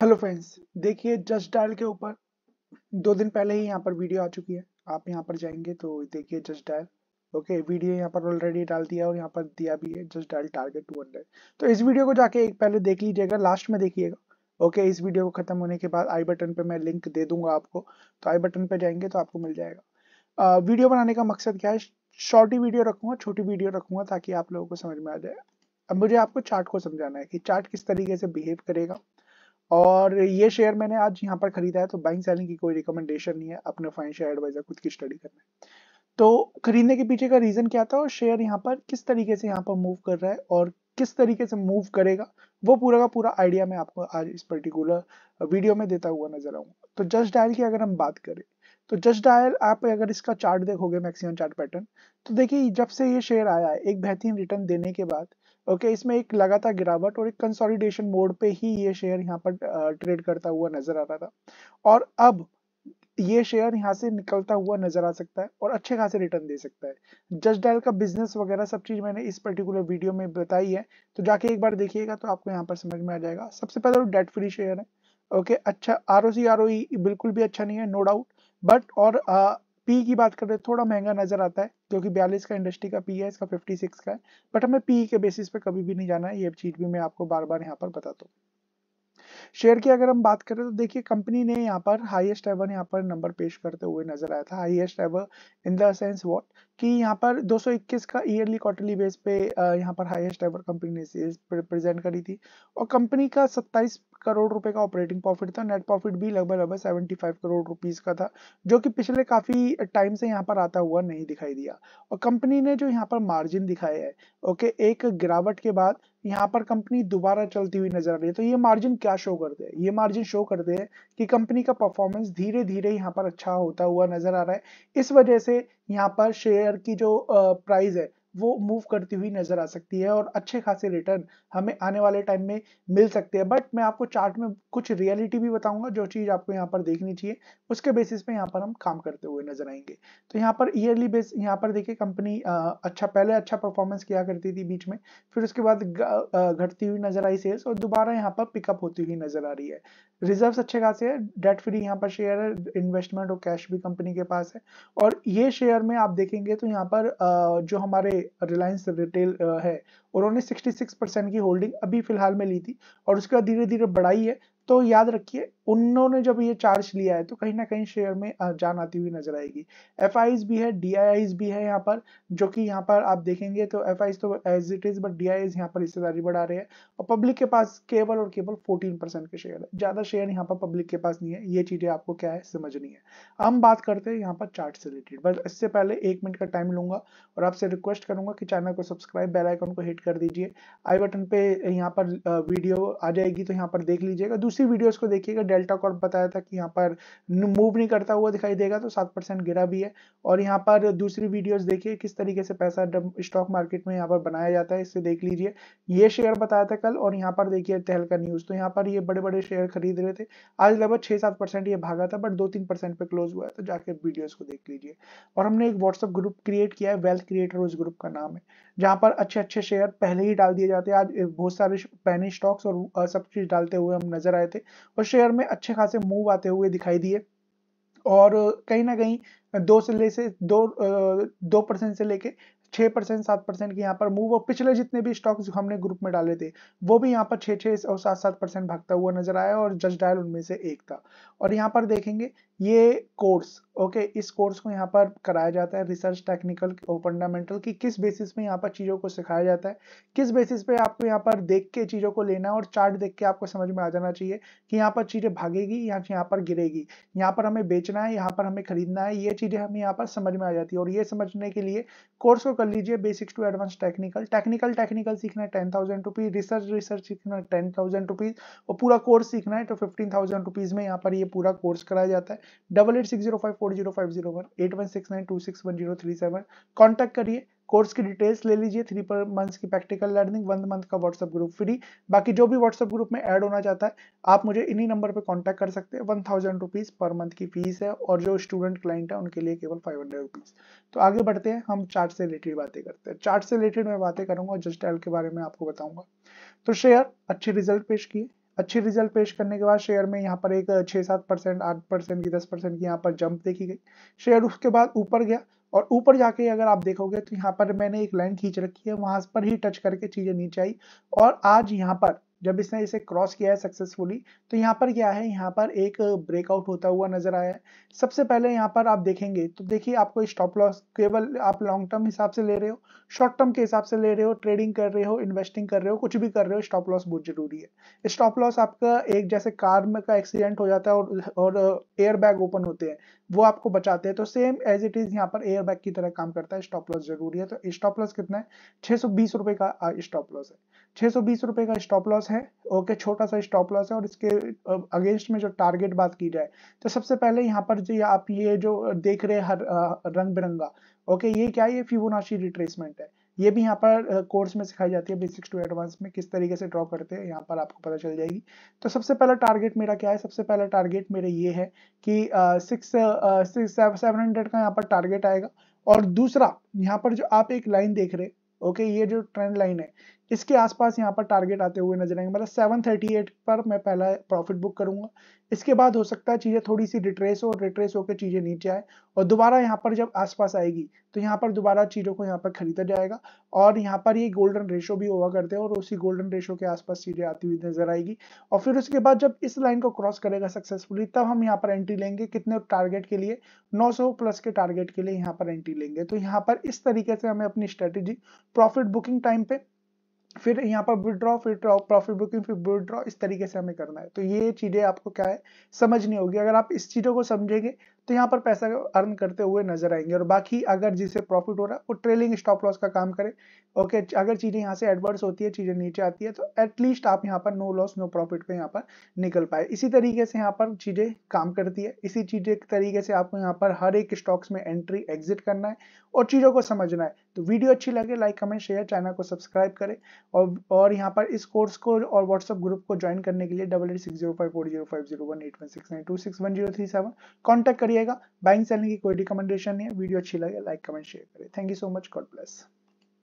hello friends देखिए Justdial के ऊपर दो दिन पहले ही यहाँ पर वीडियो आ चुकी है आप यहाँ पर जाएंगे तो देखिए जस्ट डायल ओके वीडियो यहाँ पर ऑलरेडी डाल दिया और यहाँ पर दिया भी है Justdial target two hundred तो इस वीडियो को जाके एक पहले देख लीजिएगा लास्ट में देखिएगा ओके इस वीडियो को खत्म होने के बाद आई बटन पर मैं लिंक दे दूंगा आपको तो आई बटन पर जाएंगे तो आपको मिल जाएगा आ, वीडियो बनाने का मकसद क्या है शॉर्ट ही वीडियो रखूंगा छोटी वीडियो रखूंगा ताकि आप लोगों को समझ में आ जाए अब मुझे आपको चार्ट को समझाना है कि चार्ट किस तरीके से बिहेव करेगा और ये शेयर मैंने आज यहाँ पर खरीदा है तो बाइंग सेलिंग की कोई रिकमेंडेशन नहीं है अपने फाइनेंशियल एडवाइजर खुद की स्टडी करना है तो खरीदने के पीछे का रीजन क्या था और शेयर यहाँ पर किस तरीके से यहाँ पर मूव कर रहा है और किस तरीके से मूव करेगा वो पूरा का पूरा आइडिया मैं आपको आज इस पर्टिकुलर वीडियो में देता हुआ नजर आऊंगा तो जस्ट डायल की अगर हम बात करें तो जस्ट डायल आप अगर इसका चार्ट देखोगे मैक्सिमम चार्ट पैटर्न तो देखिए जब से ये शेयर आया है एक बेहतरीन रिटर्न देने के बाद ओके okay, इसमें एक लगातार गिरावट और एक कंसोलिडेशन मोड पे ही ये शेयर यहाँ पर ट्रेड करता हुआ नजर आ रहा था और अब ये शेयर यहाँ से निकलता हुआ नजर आ सकता है और अच्छे खासे रिटर्न दे सकता है जस्ट डायल का बिजनेस वगैरह सब चीज मैंने इस पर्टिकुलर वीडियो में बताई है तो जाके एक बार देखिएगा तो आपको यहाँ पर समझ में आ जाएगा सबसे पहले तो डेट फ्री शेयर है ओके अच्छा आर ओ e बिल्कुल भी अच्छा नहीं है नो डाउट बट और पी की बात हैं थोड़ा महंगा नजर आता है क्योंकि बयालीस का इंडस्ट्री का पी है इसका फिफ्टी सिक्स का है बट हमें पी के बेसिस पे कभी भी नहीं जाना है ये चीज भी मैं आपको बार बार यहाँ पर बताता हूँ शेयर की अगर हम बात करें तो देखिए कंपनी ने यहाँ पर हाईएस्ट एवर यहाँ पर नंबर पेश करते हुए नजर आया था highest ever in the sense what कि यहाँ पर 221 का ईयरली क्वार्टरली बेस पे यहाँ पर हाईएस्ट एवर कंपनी ने प्रेजेंट करी थी और कंपनी का 27 करोड़ रुपए का ऑपरेटिंग प्रॉफिट था नेट प्रॉफिट भी लगभग लगभग सेवेंटी फाइव करोड़ रुपीज का था जो कि पिछले काफी टाइम से यहाँ पर आता हुआ नहीं दिखाई दिया और कंपनी ने जो यहाँ पर मार्जिन दिखाया है ओके एक गिरावट के बाद यहाँ पर कंपनी दोबारा चलती हुई नजर आ रही है तो ये मार्जिन क्या शो करते हैं ये मार्जिन शो करते हैं कि कंपनी का परफॉर्मेंस धीरे धीरे यहाँ पर अच्छा होता हुआ नजर आ रहा है इस वजह से यहाँ पर शेयर की जो प्राइस है वो मूव करती हुई नजर आ सकती है और अच्छे खासे रिटर्न हमें आने वाले टाइम में मिल सकते हैं बट मैं आपको चार्ट में कुछ रियलिटी भी बताऊंगा जो चीज आपको यहाँ पर देखनी चाहिए उसके बेसिस पे यहाँ पर हम काम करते हुए नजर आएंगे तो यहाँ पर ईयरली बेस यहाँ पर देखिए कंपनी अच्छा पहले अच्छा परफॉर्मेंस किया करती थी बीच में फिर उसके बाद घटती हुई नजर आई सेल्स और दोबारा यहाँ पर पिकअप होती हुई नजर आ रही है रिजर्व अच्छे खासे है डेट फ्री यहाँ पर शेयर है इन्वेस्टमेंट और कैश भी कंपनी के पास है और ये शेयर में आप देखेंगे तो यहाँ पर जो हमारे रिलायंस रिटेल uh, है उन्होंने 66 परसेंट की होल्डिंग अभी फिलहाल में ली थी और उसके बाद धीरे धीरे बढ़ाई है तो याद रखिए उन्होंने जब ये चार्ज लिया है तो कहीं ना कहीं शेयर में जान आती हुई नजर आएगी एफ भी है डी भी है यहाँ पर जो कि यहाँ पर आप देखेंगे तो एफ तो as it is but D I यहाँ पर हिस्सेदारी बढ़ा रहे हैं और पब्लिक के पास केवल और केवल 14 परसेंट के शेयर है ज्यादा शेयर यहाँ पर पब्लिक के पास नहीं है ये चीजें आपको क्या है समझनी है हम बात करते हैं यहाँ पर चार्ट से रिलेटेड बस इससे पहले एक मिनट का टाइम लूंगा और आपसे रिक्वेस्ट करूंगा कि चैनल को सब्सक्राइब बेल आइकन को हिट कर दीजिए आई बटन पे यहाँ पर वीडियो आ जाएगी तो यहाँ पर देख लीजिएगा दूसरी वीडियोस को देखिएगा डेल्टा कॉर्प बताया था कि यहाँ पर मूव नहीं करता हुआ दिखाई देगा तो सात परसेंट गिरा भी है और यहाँ पर दूसरी वीडियोस देखिए किस तरीके से पैसा स्टॉक मार्केट में यहाँ पर बनाया जाता है इससे देख लीजिए ये शेयर बताया था कल और यहाँ पर देखिए तहलका न्यूज तो यहाँ पर ये बड़े बड़े शेयर खरीद रहे थे आज लगभग छह सात परसेंट ये भागा था बट दो तीन परसेंट पे क्लोज हुआ है तो जाके वीडियोज को देख लीजिए और हमने एक व्हाट्सअप ग्रुप क्रिएट किया है वेल्थ क्रिएटर उस ग्रुप का नाम है जहाँ पर अच्छे अच्छे शेयर पहले ही डाल दिए जाते हैं आज बहुत सारे पैनी स्टॉक्स और सब चीज डालते हुए हम नजर आए थे और शेयर में हमें अच्छे खासे मूव आते हुए दिखाई दिए और कहीं ना कहीं दो से ले से दो दो परसेंट से लेके छः परसेंट सात परसेंट के यहाँ पर मूव और पिछले जितने भी स्टॉक्स हमने ग्रुप में डाले थे वो भी यहाँ पर छः छः और सात सात परसेंट भागता हुआ नजर आया और जस्ट डायल उनमें से एक था और यहाँ पर देखेंगे ये कोर्स ओके इस कोर्स को यहाँ पर कराया जाता है रिसर्च टेक्निकल और फंडामेंटल की किस बेसिस पे यहाँ पर चीज़ों को सिखाया जाता है किस बेसिस पे आपको यहाँ पर देख के चीज़ों को लेना है और चार्ट देख के आपको समझ में आ जाना चाहिए कि यहाँ पर चीज़ें भागेगी या यहाँ पर गिरेगी यहाँ पर हमें बेचना है यहाँ पर हमें खरीदना है ये चीज़ें हमें यहाँ पर समझ में आ जाती है और ये समझने के लिए कोर्स को कर लीजिए basics to advance technical technical technical सीखना है ten thousand rupees research research सीखना है टेन थाउजेंड रुपीज़ और पूरा कोर्स सीखना है तो फिफ्टीन थाउजेंड रुपीज़ में यहाँ पर ये पूरा कोर्स कराया जाता है double eight six zero five four zero five zero one eight one six nine two six one zero three seven contact करिए कोर्स की डिटेल्स ले लीजिए थ्री पर मंथ्स की प्रैक्टिकल लर्निंग वन मंथ का WhatsApp group free बाकी जो भी WhatsApp group में ऐड होना चाहता है आप मुझे इन्हीं नंबर पर कॉन्टैक्ट कर सकते हैं one thousand rupees per month की फीस है और जो स्टूडेंट क्लाइंट है उनके लिए केवल फाइव हंड्रेड रुपीज़ तो आगे बढ़ते हैं हम चार्ट से रिलेटेड बातें करते हैं चार्ट से रिलेटेड मैं बातें करूंगा जस्ट एल के बारे में आपको बताऊंगा तो शेयर अच्छे रिजल्ट पेश किए अच्छी रिजल्ट पेश करने के बाद शेयर में यहाँ पर एक छः सात परसेंट आठ परसेंट की दस परसेंट की यहाँ पर जंप देखी गई शेयर उसके बाद ऊपर गया और ऊपर जाके अगर आप देखोगे तो यहाँ पर मैंने एक लाइन खींच रखी है वहां पर ही टच करके चीजें नीचे आई और आज यहाँ पर जब इसने इसे क्रॉस किया है सक्सेसफुली तो यहाँ पर क्या है यहाँ पर एक ब्रेकआउट होता हुआ नजर आया है सबसे पहले यहाँ पर आप देखेंगे तो देखिए आपको स्टॉप लॉस केवल आप लॉन्ग टर्म हिसाब से ले रहे हो शॉर्ट टर्म के हिसाब से ले रहे हो ट्रेडिंग कर रहे हो इन्वेस्टिंग कर रहे हो कुछ भी कर रहे हो स्टॉप लॉस बहुत जरूरी है स्टॉप लॉस आपका एक जैसे कार में का एक्सीडेंट हो जाता है और और एयर बैग ओपन होते हैं वो आपको बचाते हैं तो सेम एज इट इज यहाँ पर एयर बैग की तरह काम करता है स्टॉप लॉस जरूरी है तो स्टॉप लॉस कितना है छह सौ बीस रुपए का स्टॉप लॉस है छह सौ बीस रुपए का स्टॉप लॉस है ओके okay, छोटा सा स्टॉप लॉस है और इसके अगेंस्ट में जो टारगेट बात की जाए तो सबसे पहले यहाँ पर जो आप ये जो देख रहे हर रंग बिरंगा ओके okay, ये क्या है ये फिबोनाची रिट्रेसमेंट है ये भी यहाँ पर कोर्स में सिखाई जाती है बेसिक्स टू एडवांस में किस तरीके से ड्रॉ करते हैं यहाँ पर आपको पता चल जाएगी तो सबसे पहला टारगेट मेरा क्या है सबसे पहला टारगेट मेरा ये है कि सिक्स सेवन हंड्रेड का यहाँ पर टारगेट आएगा और दूसरा यहाँ पर जो आप एक लाइन देख रहे ओके okay, ये जो ट्रेंड लाइन है इसके आसपास यहाँ पर टारगेट आते हुए नजर आएंगे मतलब 738 पर मैं पहला प्रॉफिट बुक करूंगा इसके बाद हो सकता है चीज़ें थोड़ी सी रिट्रेस हो और रिट्रेस होकर चीज़ें नीचे आए और दोबारा यहाँ पर जब आसपास आएगी तो यहाँ पर दोबारा चीज़ों को यहाँ पर खरीदा जाएगा और यहाँ पर ये गोल्डन रेशो भी हुआ करते हैं और उसी गोल्डन रेशो के आसपास चीज़ें आती हुई नजर आएगी और फिर उसके बाद जब इस लाइन को क्रॉस करेगा सक्सेसफुली तब हम यहाँ पर एंट्री लेंगे कितने टारगेट के लिए नौ प्लस के टारगेट के लिए यहाँ पर एंट्री लेंगे तो यहाँ पर इस तरीके से हमें अपनी स्ट्रेटेजी प्रॉफिट बुकिंग टाइम पे फिर यहाँ पर विड्रॉ फिर प्रॉफिट बुकिंग फिर विड्रॉ इस तरीके से हमें करना है तो ये चीज़ें आपको क्या है समझनी होगी अगर आप इस चीज़ों को समझेंगे तो यहाँ पर पैसा अर्न करते हुए नजर आएंगे और बाकी अगर जिसे प्रॉफिट हो रहा है वो ट्रेलिंग स्टॉप लॉस का काम करे ओके अगर चीज़ें यहाँ से एडवर्स होती है चीज़ें नीचे आती है तो एटलीस्ट आप यहाँ पर नो लॉस नो प्रॉफिट पे यहाँ पर निकल पाए इसी तरीके से यहाँ पर चीज़ें काम करती है इसी चीज़ें तरीके से आपको यहाँ पर हर एक स्टॉक्स में एंट्री एग्जिट करना है और चीज़ों को समझना है तो वीडियो अच्छी लगे लाइक कमेंट शेयर चैनल को सब्सक्राइब करें और और यहाँ पर इस कोर्स को और व्हाट्सएप ग्रुप को ज्वाइन करने के लिए double eight six zero five four zero five zero one eight one six nine two six one zero three seven contact करिए करिएगा बाइंग सेलिंग की कोई रिकमेंडेशन नहीं है वीडियो अच्छी लगे लाइक कमेंट शेयर करें thank you so much God bless